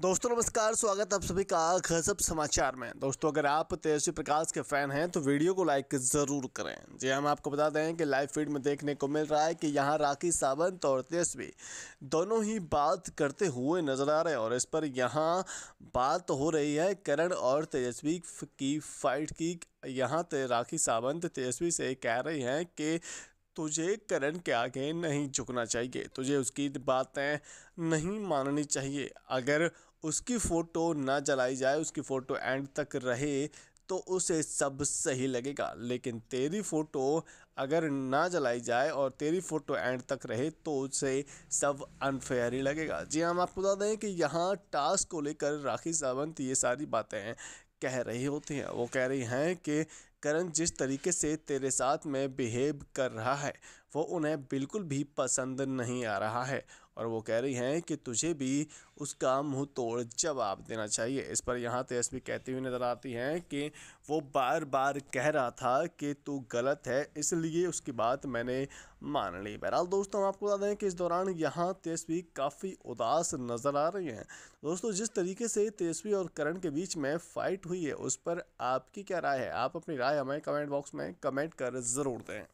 दोस्तों नमस्कार स्वागत आप सभी का गजब समाचार में दोस्तों अगर आप तेजस्वी प्रकाश के फैन हैं तो वीडियो को लाइक ज़रूर करें जी हाँ, हम आपको बता दें कि लाइव फीड में देखने को मिल रहा है कि यहाँ राखी सावंत और तेजस्वी दोनों ही बात करते हुए नजर आ रहे हैं और इस पर यहाँ बात हो रही है करण और तेजस्वी की फाइट की यहाँ ते राखी सावंत तेजस्वी से कह रही हैं कि तुझे करण के आगे नहीं झुकना चाहिए तुझे उसकी बातें नहीं माननी चाहिए अगर उसकी फ़ोटो ना जलाई जाए उसकी फ़ोटो एंड तक रहे तो उसे सब सही लगेगा लेकिन तेरी फ़ोटो अगर ना जलाई जाए और तेरी फ़ोटो एंड तक रहे तो उसे सब अनफेयर ही लगेगा जी हाँ, हम आपको बता दें कि यहाँ टास्क को लेकर राखी सावंत ये सारी बातें कह रही होती हैं वो कह रही हैं कि करण जिस तरीके से तेरे साथ में बिहेव कर रहा है वो उन्हें बिल्कुल भी पसंद नहीं आ रहा है और वो कह रही हैं कि तुझे भी उसका मुंह तोड़ जवाब देना चाहिए इस पर यहाँ तेजस्वी कहती हुई नज़र आती हैं कि वो बार बार कह रहा था कि तू गलत है इसलिए उसकी बात मैंने मान ली बहरहाल दोस्तों हम आपको बता दें कि इस दौरान यहाँ तेजस्वी काफ़ी उदास नज़र आ रही हैं दोस्तों जिस तरीके से तेजस्वी और करण के बीच में फ़ाइट हुई है उस पर आपकी क्या राय है आप अपनी राय राय हमें कमेंट बॉक्स में कमेंट कर ज़रूर दें